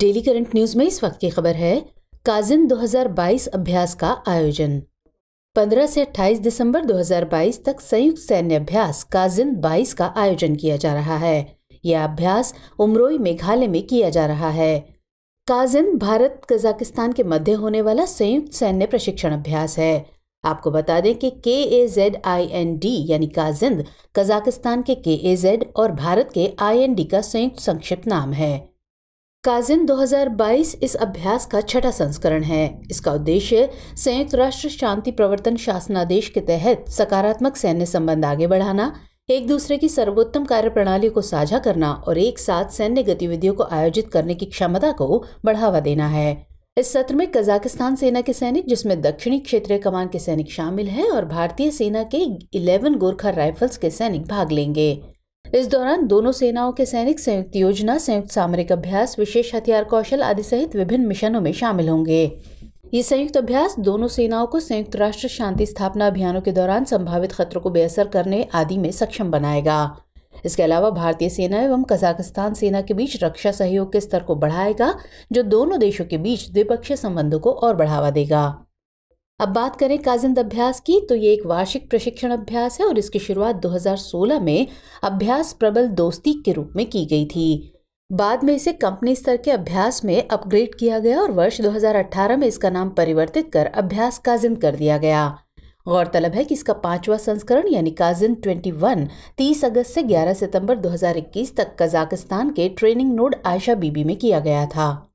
daily current news में इस वक्त की खबर है काजिन 2022 अभ्यास का आयोजन 15 से 28 दिसंबर 2022 तक संयुक्त सैन्य अभ्यास काजिन 22 का आयोजन किया जा रहा है यह अभ्यास उमरोई मेघालय में किया जा रहा है काजिन भारत कजाकिस्तान के मध्य होने वाला संयुक्त सैन्य प्रशिक्षण अभ्यास है आपको बता दें कि K A Z I N D यानी काजिंद कजाकिस्तान के के ए जेड और भारत के आई एन डी का संयुक्त संक्षिप्त नाम है काजिन 2022 इस अभ्यास का छठा संस्करण है इसका उद्देश्य संयुक्त राष्ट्र शांति प्रवर्तन शासनादेश के तहत सकारात्मक सैन्य संबंध आगे बढ़ाना एक दूसरे की सर्वोत्तम कार्यप्रणाली को साझा करना और एक साथ सैन्य गतिविधियों को आयोजित करने की क्षमता को बढ़ावा देना है इस सत्र में कजाकिस्तान सेना के सैनिक जिसमें दक्षिणी क्षेत्रीय कमान के सैनिक शामिल हैं और भारतीय सेना के 11 गोरखा राइफल्स के सैनिक भाग लेंगे इस दौरान दोनों सेनाओं के सैनिक संयुक्त योजना संयुक्त सामरिक अभ्यास विशेष हथियार कौशल आदि सहित विभिन्न मिशनों में शामिल होंगे ये संयुक्त अभ्यास दोनों सेनाओं को संयुक्त राष्ट्र शांति स्थापना अभियानों के दौरान संभावित खतरों को बेअसर करने आदि में सक्षम बनाएगा इसके अलावा भारतीय सेना एवं कजाकिस्तान सेना के बीच रक्षा सहयोग के स्तर को बढ़ाएगा जो दोनों देशों के बीच द्विपक्षीय संबंधों को और बढ़ावा देगा अब बात करें काजिंद अभ्यास की तो ये एक वार्षिक प्रशिक्षण अभ्यास है और इसकी शुरुआत 2016 में अभ्यास प्रबल दोस्ती के रूप में की गई थी बाद में इसे कंपनी स्तर के अभ्यास में अपग्रेड किया गया और वर्ष 2018 में इसका नाम परिवर्तित कर अभ्यास काजिंद कर दिया गया गौरतलब है कि इसका पांचवा संस्करण यानी काजिन 21 30 अगस्त से 11 सितंबर 2021 तक कजाकिस्तान के ट्रेनिंग नोड आयशा बीबी में किया गया था